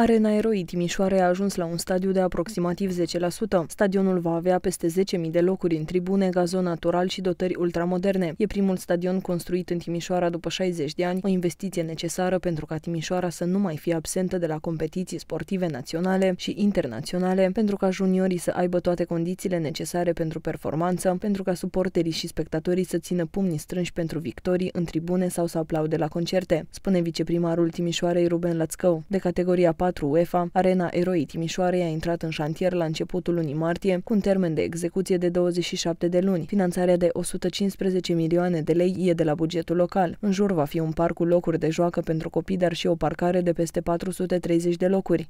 Arena Eroi Timișoare a ajuns la un stadiu de aproximativ 10%. Stadionul va avea peste 10.000 de locuri în tribune, gazon natural și dotări ultramoderne. E primul stadion construit în Timișoara după 60 de ani, o investiție necesară pentru ca Timișoara să nu mai fie absentă de la competiții sportive naționale și internaționale, pentru ca juniorii să aibă toate condițiile necesare pentru performanță, pentru ca suporterii și spectatorii să țină pumnii strânși pentru victorii în tribune sau să aplaude la concerte, spune viceprimarul Timișoarei Ruben Lățcău. De categoria 4 4 UEFA, Arena Eroi Timișoarei a intrat în șantier la începutul lunii martie, cu un termen de execuție de 27 de luni. Finanțarea de 115 milioane de lei e de la bugetul local. În jur va fi un parc cu locuri de joacă pentru copii, dar și o parcare de peste 430 de locuri.